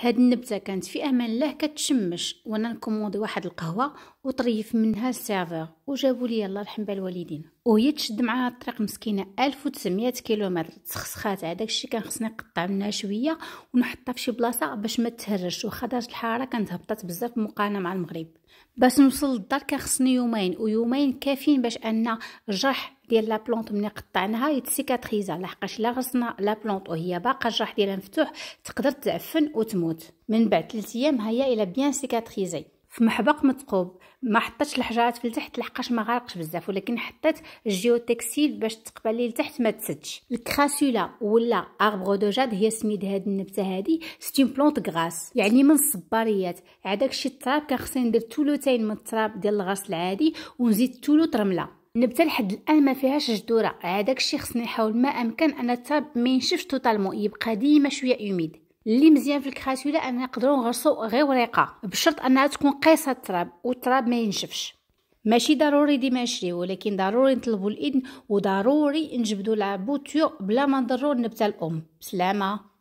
هاد النبتة كانت في أمان الله كتشمش وأنا نكوموندي واحد القهوة وطريف منها السيرفور وجابوا لي الله يرحم بال الوالدين وهي تشد معاها الطريق مسكينة 1900 كيلومتر تسخسخات على داكشي كان خصني نقطع منها شوية ونحطها في شي بلاصة باش ما تهرش واخا درجة الحرارة كانت هبطت بزاف مقارنة مع المغرب باش نوصل للدار كان خصني يومين ويومين كافيين باش أن الجرح ديال لا بلونط ملي قطعناها يتسيكاتريزا لحقاش لا غصنا لا بلونط وهي باقا الجرح ديالها مفتوح تقدر تعفن وتموت من بعد 3 ايام هي الى بيان سيكاتريزي في محبق متقوب ما حطيتش الحجرات في التحت لحقاش ما غارقش بزاف ولكن حطيت الجيوتكسيل باش تقبل لي لتحت ما تسدش الكراسولا ولا اربغو دو جاد هي سميد هاد النبته هادي سي بلونت غراس يعني من الصباريات عداك شي التراب خصني ندير ثلثين من التراب ديال الغرس العادي ونزيد ثلث رمله نبتة لحد الان ما فيهاش جذوره هذاك الشيء خصني نحاول ما امكن ان التراب ما ينشفش توتالمون يبقى ديما شويه اوميد اللي مزيان في الكراسوله ان نقدروا نغرسوا غير وريقه بشرط انها تكون قايصه التراب والتراب ما ينشفش ماشي ضروري ديما نشري ولكن ضروري نطلبوا الاذن وضروري نجبدوا لابوتيو بلا ما نضروا النبته الام سلامه